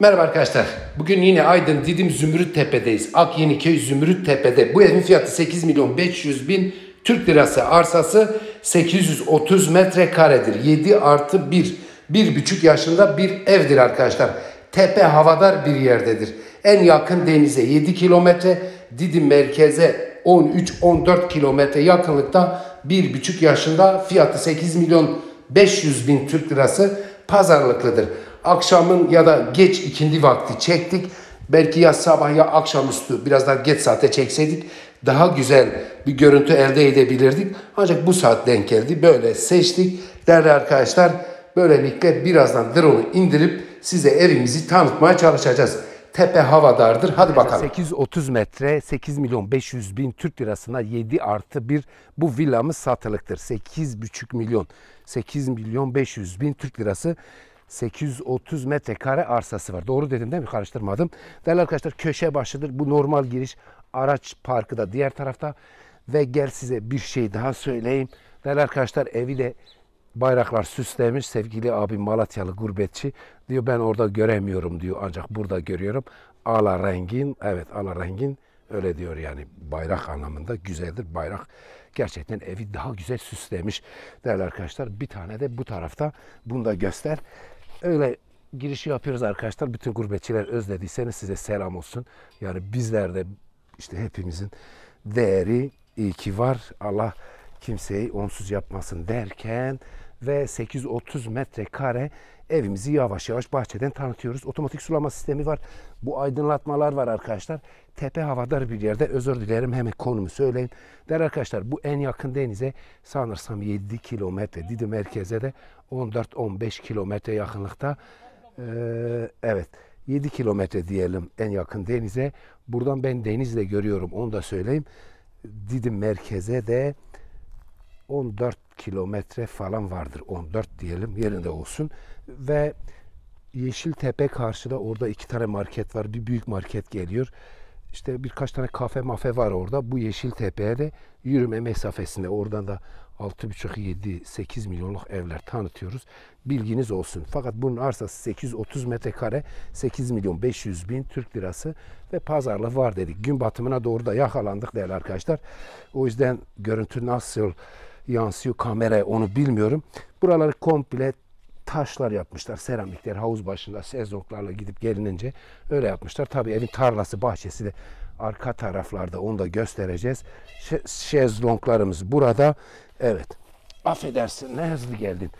Merhaba arkadaşlar. Bugün yine Aydın Didim Zümrüt Tepe'deyiz. Ak Yeniköy Zümrüt Tepe'de. Bu evin fiyatı 8 milyon 500 bin Türk lirası. Arsası 830 metrekaredir. 7 artı 1. buçuk yaşında bir evdir arkadaşlar. Tepe havadar bir yerdedir. En yakın denize 7 kilometre. Didim merkeze 13-14 kilometre yakınlıkta buçuk yaşında fiyatı 8 milyon 500 bin Türk lirası pazarlıklıdır. Akşamın ya da geç ikindi vakti çektik. Belki ya sabah ya akşamüstü biraz daha geç saate çekseydik daha güzel bir görüntü elde edebilirdik. Ancak bu saat denk geldi. Böyle seçtik. Değerli arkadaşlar böylelikle birazdan drone'u indirip size evimizi tanıtmaya çalışacağız. Tepe havadardır. Hadi bakalım. 830 metre 8 milyon 500 bin Türk lirasına 7 artı 1 bu villamız satılıktır. 8,5 milyon 8 milyon 500 bin Türk lirası 830 metrekare arsası var. Doğru dedim değil mi? Karıştırmadım. Değerli arkadaşlar köşe başlıdır Bu normal giriş. Araç parkı da diğer tarafta. Ve gel size bir şey daha söyleyeyim. Değerli arkadaşlar evi de bayraklar süslemiş. Sevgili abim Malatyalı gurbetçi diyor ben orada göremiyorum diyor ancak burada görüyorum. Ala rengin evet ala rengin öyle diyor yani bayrak anlamında güzeldir bayrak. Gerçekten evi daha güzel süslemiş değerli arkadaşlar. Bir tane de bu tarafta bunu da göster. Öyle girişi yapıyoruz arkadaşlar. Bütün gurbetçiler özlediyseniz size selam olsun. Yani bizler de işte hepimizin değeri iyi ki var. Allah kimseyi onsuz yapmasın derken ve 830 metrekare evimizi yavaş yavaş bahçeden tanıtıyoruz. Otomatik sulama sistemi var. Bu aydınlatmalar var arkadaşlar. Tepe havadar bir yerde özür dilerim hemen konumu söyleyin. Der arkadaşlar bu en yakın denize sanırsam 7 kilometre Didi merkeze de 14-15 kilometre yakınlıkta. Ee, evet 7 kilometre diyelim en yakın denize. Buradan ben denizle görüyorum onu da söyleyeyim. Didim merkeze de 14 kilometre falan vardır. 14 diyelim yerinde olsun. Ve Yeşiltepe karşıda orada iki tane market var. Bir büyük market geliyor işte birkaç tane kafe mafe var orada. Bu Yeşiltepe'ye de yürüme mesafesinde. Oradan da 6,5-7-8 milyonluk evler tanıtıyoruz. Bilginiz olsun. Fakat bunun arsası 830 metrekare, 8 milyon 500 bin Türk lirası ve pazarlığı var dedik. Gün batımına doğru da yakalandık değerli arkadaşlar. O yüzden görüntü nasıl yansıyor kameraya onu bilmiyorum. Buraları komple taşlar yapmışlar. Seramikler havuz başında sezlonglarla gidip gelinince öyle yapmışlar. Tabii evin tarlası bahçesi de arka taraflarda onu da göstereceğiz. şezlonglarımız burada. Evet. Affedersin ne hızlı geldin.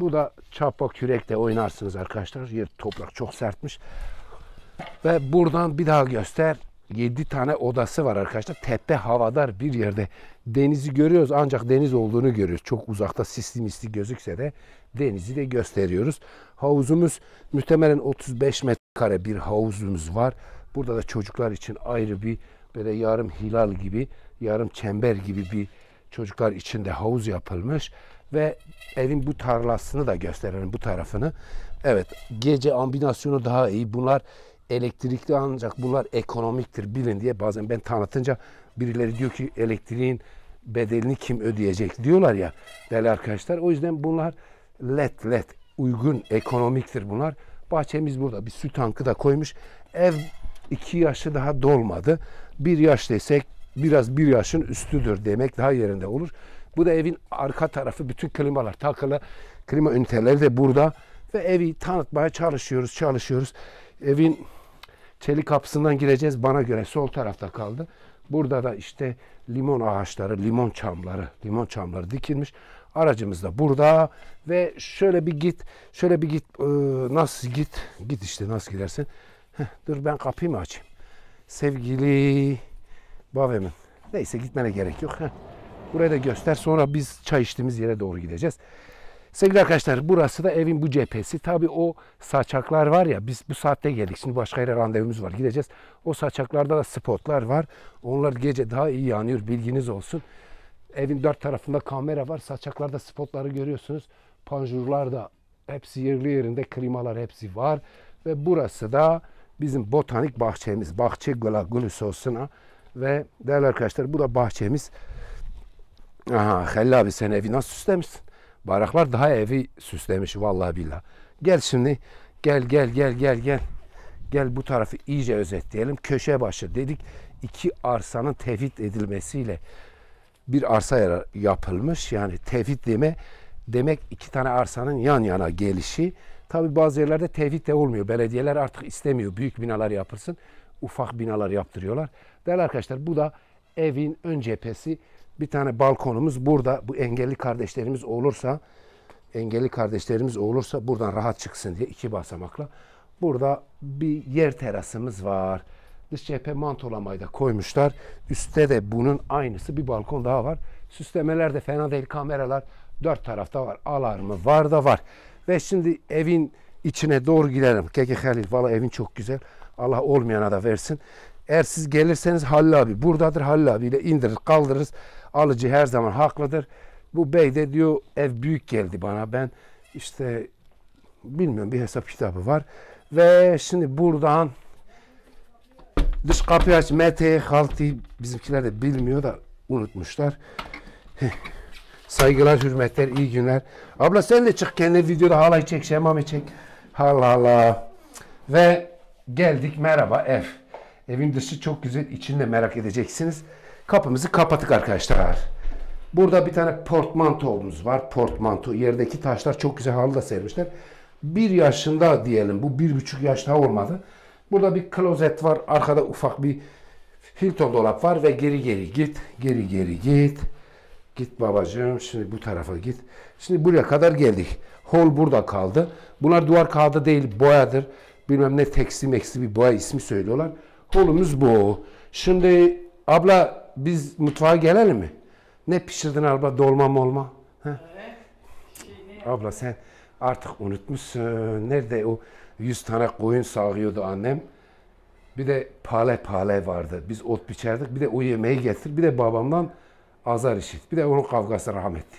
Bu da çapa kürekle oynarsınız arkadaşlar. Yer toprak çok sertmiş. Ve buradan bir daha göster. 7 tane odası var arkadaşlar. Tepe havadar bir yerde. Denizi görüyoruz ancak deniz olduğunu görüyoruz. Çok uzakta sisli misli gözükse de denizi de gösteriyoruz. Havuzumuz muhtemelen 35 metrekare bir havuzumuz var. Burada da çocuklar için ayrı bir böyle yarım hilal gibi, yarım çember gibi bir çocuklar için de havuz yapılmış ve evin bu tarlasını da gösterelim bu tarafını. Evet gece ambinasyonu daha iyi. Bunlar elektrikli ancak bunlar ekonomiktir bilin diye bazen ben tanıtınca birileri diyor ki elektriğin bedelini kim ödeyecek diyorlar ya değerli arkadaşlar. O yüzden bunlar led led uygun ekonomiktir bunlar. Bahçemiz burada bir süt tankı da koymuş. Ev iki yaşı daha dolmadı. Bir yaş desek biraz bir yaşın üstüdür demek daha yerinde olur. Bu da evin arka tarafı bütün klimalar takılı. Klima üniteleri de burada ve evi tanıtmaya çalışıyoruz, çalışıyoruz evin çeli kapısından gireceğiz. Bana göre sol tarafta kaldı. Burada da işte limon ağaçları, limon çamları, limon çamları dikilmiş. Aracımız da burada ve şöyle bir git, şöyle bir git, ee, nasıl git, git işte nasıl gidersin. Heh, dur ben kapıyı mı açayım? Sevgili Bavemin. Neyse gitmene gerek yok. Heh. Buraya da göster sonra biz çay içtiğimiz yere doğru gideceğiz. Sevgili arkadaşlar burası da evin bu cephesi. Tabii o saçaklar var ya biz bu saatte geldik. Şimdi başka yere randevumuz var gideceğiz. O saçaklarda da spotlar var. Onlar gece daha iyi yanıyor bilginiz olsun. Evin dört tarafında kamera var. Saçaklarda spotları görüyorsunuz. Panjurlar da hepsi yerli yerinde. Klimalar hepsi var. Ve burası da bizim botanik bahçemiz. Bahçe Gula Gulusosuna. Ve değerli arkadaşlar bu da bahçemiz. Aha Halil abi sen evi nasıl süslemişsin? Bayraklar daha evi süslemiş vallahi billah. Gel şimdi gel gel gel gel gel. Gel bu tarafı iyice özetleyelim. Köşe başı dedik. iki arsanın tevhid edilmesiyle bir arsa yapılmış. Yani tevhid deme demek iki tane arsanın yan yana gelişi. Tabi bazı yerlerde tevhid de olmuyor. Belediyeler artık istemiyor büyük binalar yapılsın. Ufak binalar yaptırıyorlar. Değerli arkadaşlar bu da evin ön cephesi bir tane balkonumuz burada bu engelli kardeşlerimiz olursa engelli kardeşlerimiz olursa buradan rahat çıksın diye iki basamakla. Burada bir yer terasımız var. Dış cephe mantolamayı da koymuşlar. Üste de bunun aynısı bir balkon daha var. Süslemeler de fena değil. Kameralar dört tarafta var. Alarmı var da var. Ve şimdi evin içine doğru gidelim. Keke Halil valla evin çok güzel. Allah olmayana da versin. Eğer siz gelirseniz Halil abi buradadır Halil abiyle indirir kaldırırız. Alıcı her zaman haklıdır. Bu bey de diyor ev büyük geldi bana ben işte bilmiyorum bir hesap kitabı var. Ve şimdi buradan dış kapıyı aç Mete Halti bizimkiler de bilmiyor da unutmuşlar. Saygılar, hürmetler, iyi günler. Abla sen de çık kendi videoda halay çek, şemame çek. Allah Allah. Ve geldik merhaba ev. Evin dışı çok güzel. İçini merak edeceksiniz. Kapımızı kapattık arkadaşlar. Burada bir tane portmantomuz var. Portmanto. Yerdeki taşlar çok güzel halı da sermişler. Bir yaşında diyelim. Bu bir buçuk yaş daha olmadı. Burada bir klozet var. Arkada ufak bir Hilton dolap var ve geri geri git. Geri geri git. Git babacığım. Şimdi bu tarafa git. Şimdi buraya kadar geldik. Hol burada kaldı. Bunlar duvar kağıdı değil boyadır. Bilmem ne teksti meksi bir boya ismi söylüyorlar. Kolumuz bu. Şimdi abla biz mutfağa gelelim mi? Ne pişirdin abla? Dolma mı olma? Abla sen artık unutmuşsun. Nerede o 100 tane koyun sağıyordu annem. Bir de pale pale vardı. Biz ot biçerdik. Bir de o yemeği getir. Bir de babamdan azar işit. Bir de onun kavgası rahmetli.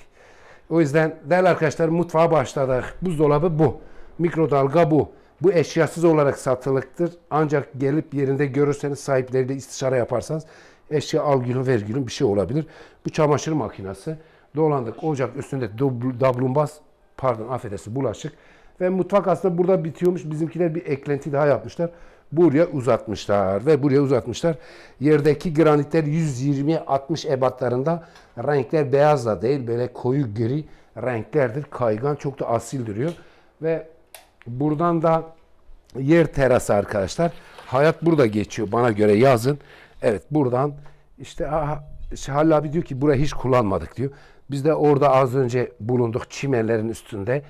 O yüzden değerli arkadaşlar mutfağa başladık. Buzdolabı bu. Mikrodalga bu. Bu eşyasız olarak satılıktır. Ancak gelip yerinde görürseniz sahipleriyle istişare yaparsanız eşya al günü ver günü bir şey olabilir. Bu çamaşır makinesi. Dolandık ocak üstünde dablumbaz pardon affedersin bulaşık. Ve mutfak aslında burada bitiyormuş. Bizimkiler bir eklenti daha yapmışlar. Buraya uzatmışlar ve buraya uzatmışlar. Yerdeki granitler 120-60 ebatlarında renkler beyazla değil böyle koyu gri renklerdir. Kaygan çok da asil duruyor. Ve Buradan da yer terası arkadaşlar. Hayat burada geçiyor bana göre yazın. Evet buradan işte aha, Halil abi diyor ki burayı hiç kullanmadık diyor. Biz de orada az önce bulunduk çimenlerin üstünde.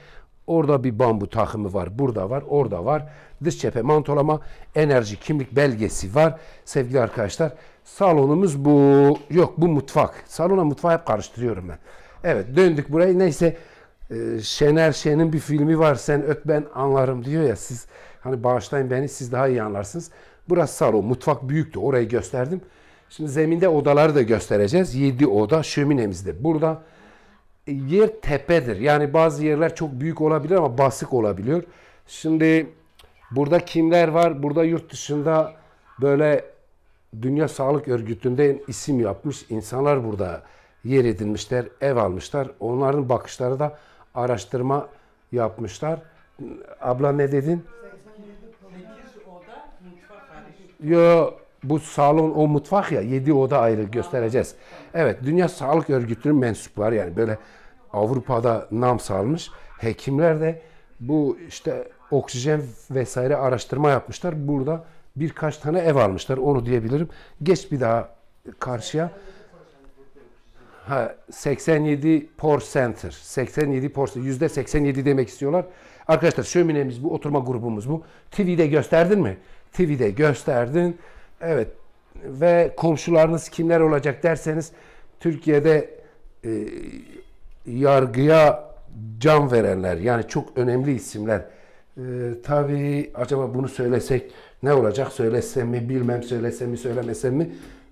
Orada bir bambu takımı var, burada var, orada var. Dış cephe mantolama, enerji, kimlik belgesi var. Sevgili arkadaşlar, salonumuz bu. Yok bu mutfak. Salona mutfağı hep karıştırıyorum ben. Evet döndük burayı. Neyse e, Şener Şen'in bir filmi var sen öt ben anlarım diyor ya siz hani bağışlayın beni siz daha iyi anlarsınız. Burası salon mutfak büyüktü orayı gösterdim. Şimdi zeminde odaları da göstereceğiz. 7 oda şöminemiz de burada. Yer tepedir. Yani bazı yerler çok büyük olabilir ama basık olabiliyor. Şimdi burada kimler var? Burada yurt dışında böyle Dünya Sağlık Örgütü'nde isim yapmış insanlar burada yer edinmişler, ev almışlar. Onların bakışları da araştırma yapmışlar. Abla ne dedin? 8 oda mutfak Yo bu salon o mutfak ya 7 oda ayrı göstereceğiz. Evet Dünya Sağlık Örgütü'nün mensupları yani böyle Avrupa'da nam salmış hekimler de bu işte oksijen vesaire araştırma yapmışlar. Burada birkaç tane ev almışlar onu diyebilirim. Geç bir daha karşıya. Ha, 87 por center. 87 por yüzde 87 demek istiyorlar. Arkadaşlar şöminemiz bu, oturma grubumuz bu. TV'de gösterdin mi? TV'de gösterdin. Evet ve komşularınız kimler olacak derseniz Türkiye'de e, yargıya can verenler yani çok önemli isimler. E, tabii acaba bunu söylesek ne olacak? Söylesem mi bilmem söylesem mi söylemesem mi?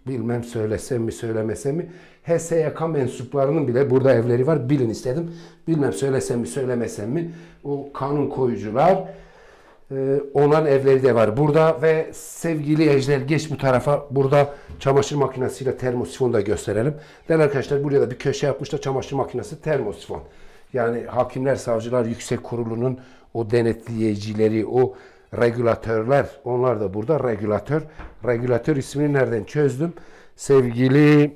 bilmem söylesem mi söylemesem mi HSYK mensuplarının bile burada evleri var bilin istedim. Bilmem söylesem mi söylemesem mi o kanun koyucular e, onların evleri de var burada ve sevgili Ejder geç bu tarafa burada çamaşır makinesiyle termosifonu da gösterelim. Değerli arkadaşlar buraya da bir köşe yapmışlar çamaşır makinesi termosifon. Yani hakimler savcılar yüksek kurulunun o denetleyicileri o regülatörler, onlar da burada regülatör. Regülatör ismini nereden çözdüm? Sevgili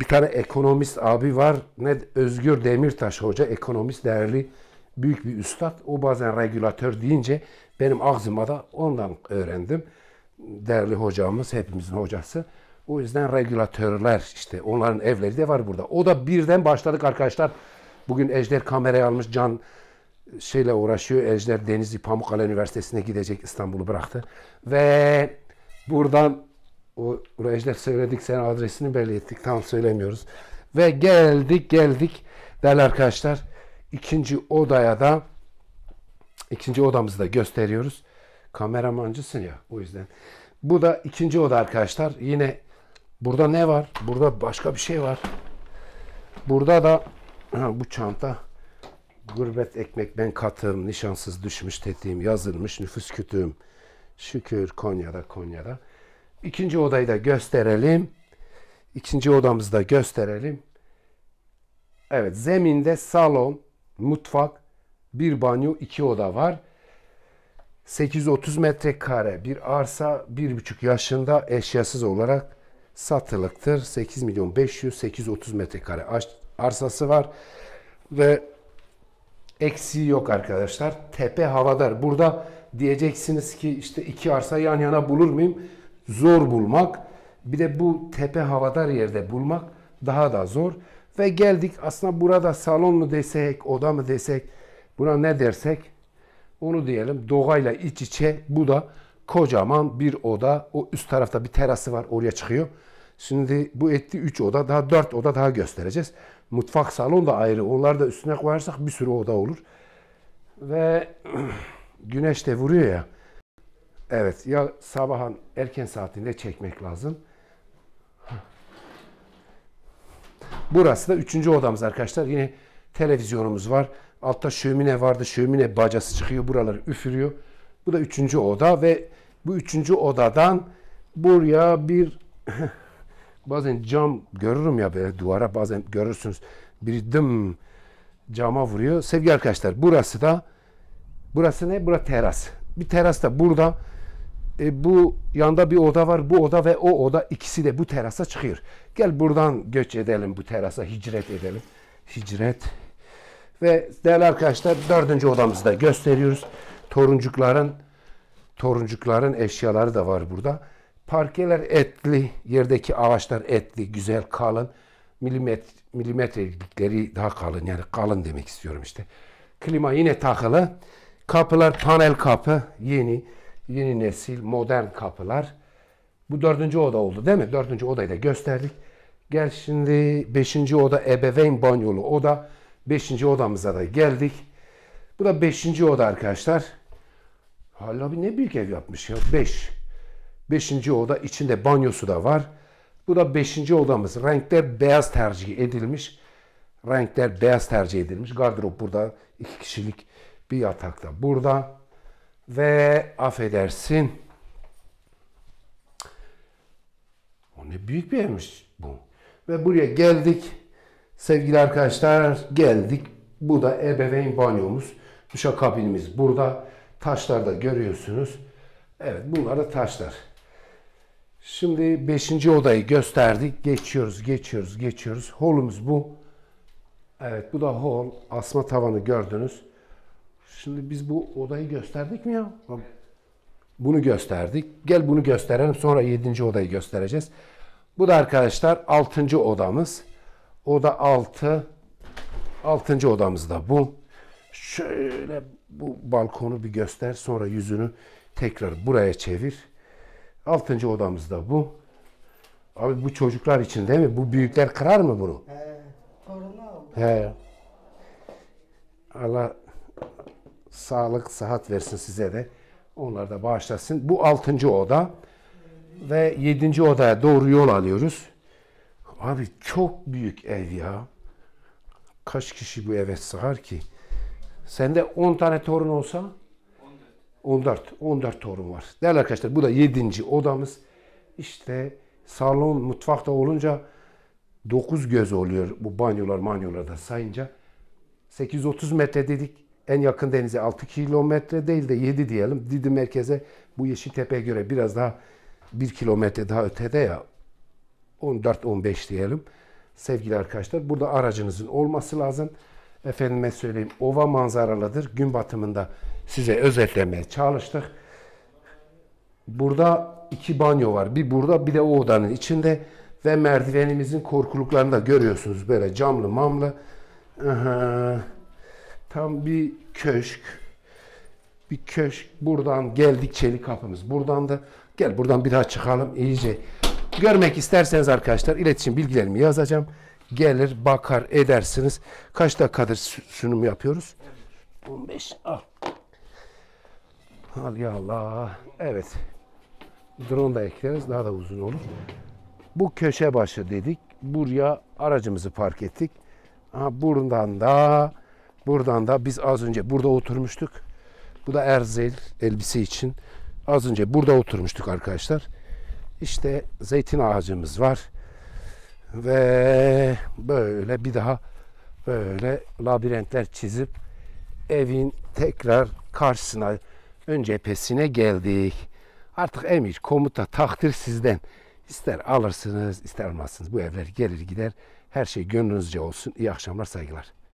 bir tane ekonomist abi var. Ne Özgür Demirtaş hoca, ekonomist değerli büyük bir üstad. O bazen regülatör deyince benim ağzıma da ondan öğrendim. Değerli hocamız, hepimizin hocası. O yüzden regülatörler işte onların evleri de var burada. O da birden başladık arkadaşlar. Bugün Ejder kamerayı almış Can şeyle uğraşıyor. Ejder Denizli Pamukkale Üniversitesi'ne gidecek İstanbul'u bıraktı. Ve buradan o Ejder söyledik sen adresini belli ettik tam söylemiyoruz. Ve geldik geldik değerli arkadaşlar ikinci odaya da ikinci odamızı da gösteriyoruz. Kameramancısın ya o yüzden. Bu da ikinci oda arkadaşlar. Yine burada ne var? Burada başka bir şey var. Burada da bu çanta Gurbet ekmek ben katım, nişansız düşmüş tetiğim, yazılmış nüfus kütüğüm. Şükür Konya'da, Konya'da. İkinci odayı da gösterelim. İkinci odamızı da gösterelim. Evet, zeminde salon, mutfak, bir banyo, iki oda var. 830 metrekare bir arsa bir buçuk yaşında eşyasız olarak satılıktır. 8 milyon 500 830 metrekare arsası var ve eksiği yok arkadaşlar. Tepe havadar. Burada diyeceksiniz ki işte iki arsa yan yana bulur muyum? Zor bulmak. Bir de bu tepe havadar yerde bulmak daha da zor. Ve geldik aslında burada salon mu desek, oda mı desek, buna ne dersek onu diyelim doğayla iç içe bu da kocaman bir oda. O üst tarafta bir terası var oraya çıkıyor. Şimdi bu etti 3 oda daha 4 oda daha göstereceğiz. Mutfak salon da ayrı. Onları da üstüne koyarsak bir sürü oda olur. Ve güneş de vuruyor ya. Evet ya sabahın erken saatinde çekmek lazım. Burası da üçüncü odamız arkadaşlar. Yine televizyonumuz var. Altta şömine vardı. Şömine bacası çıkıyor. Buraları üfürüyor. Bu da üçüncü oda ve bu üçüncü odadan buraya bir bazen cam görürüm ya böyle duvara bazen görürsünüz. bir dım cama vuruyor. Sevgili arkadaşlar burası da burası ne? Burası teras. Bir teras da burada e, bu yanda bir oda var. Bu oda ve o oda ikisi de bu terasa çıkıyor. Gel buradan göç edelim bu terasa. Hicret edelim. Hicret. Ve değerli arkadaşlar dördüncü odamızda gösteriyoruz. Toruncukların toruncukların eşyaları da var burada. Parkeler etli, yerdeki ağaçlar etli, güzel kalın. Milimetre, milimetrelikleri daha kalın yani kalın demek istiyorum işte. Klima yine takılı. Kapılar panel kapı, yeni, yeni nesil, modern kapılar. Bu dördüncü oda oldu değil mi? Dördüncü odayı da gösterdik. Gel şimdi beşinci oda ebeveyn banyolu oda. Beşinci odamıza da geldik. Bu da beşinci oda arkadaşlar. Halil abi ne büyük ev yapmış ya. Beş. Beşinci oda içinde banyosu da var. Bu da beşinci odamız. Renkler beyaz tercih edilmiş. Renkler beyaz tercih edilmiş. Gardırop burada. iki kişilik bir yatakta burada. Ve affedersin. O ne büyük bir evmiş bu. Ve buraya geldik. Sevgili arkadaşlar geldik. Bu da ebeveyn banyomuz. Duşakabinimiz burada. Taşlar da görüyorsunuz. Evet bunlar da taşlar. Şimdi 5. odayı gösterdik. Geçiyoruz, geçiyoruz, geçiyoruz. Holumuz bu. Evet bu da hol. Asma tavanı gördünüz. Şimdi biz bu odayı gösterdik mi ya? bunu gösterdik. Gel bunu gösterelim. Sonra 7. odayı göstereceğiz. Bu da arkadaşlar 6. odamız. Oda 6. 6. odamız da bu. Şöyle bu balkonu bir göster. Sonra yüzünü tekrar buraya çevir. Altıncı odamız da bu. Abi bu çocuklar için değil mi? Bu büyükler kırar mı bunu? He. He. Allah sağlık, sıhhat versin size de. Onlar da bağışlasın. Bu altıncı oda ve yedinci odaya doğru yol alıyoruz. Abi çok büyük ev ya. Kaç kişi bu eve sığar ki? Sende 10 tane torun olsa 14, 14 torun var. Değerli arkadaşlar bu da 7. odamız. İşte salon mutfakta olunca 9 göz oluyor bu banyolar manyolar da sayınca. 830 metre dedik. En yakın denize 6 kilometre değil de 7 diyelim. Didi merkeze bu Yeşiltepe'ye göre biraz daha 1 kilometre daha ötede ya 14-15 diyelim. Sevgili arkadaşlar burada aracınızın olması lazım efendime söyleyeyim ova manzaralıdır. Gün batımında size özetlemeye çalıştık. Burada iki banyo var. Bir burada bir de o odanın içinde ve merdivenimizin korkuluklarını da görüyorsunuz böyle camlı mamlı. Aha, tam bir köşk. Bir köşk. Buradan geldik çelik kapımız. Buradan da gel buradan bir daha çıkalım iyice. Görmek isterseniz arkadaşlar iletişim bilgilerimi yazacağım gelir bakar edersiniz. Kaç dakikadır sunum yapıyoruz? 15. Al. Al ya Allah. Evet. Drone da ekleriz daha da uzun olur. Bu köşe başı dedik. Buraya aracımızı park ettik. Aha, buradan da buradan da biz az önce burada oturmuştuk. Bu da Erzel elbise için. Az önce burada oturmuştuk arkadaşlar. İşte zeytin ağacımız var. Ve böyle bir daha böyle labirentler çizip evin tekrar karşısına ön cephesine geldik. Artık emir, komuta, takdir sizden. İster alırsınız, ister almazsınız. Bu evler gelir gider. Her şey gönlünüzce olsun. İyi akşamlar, saygılar.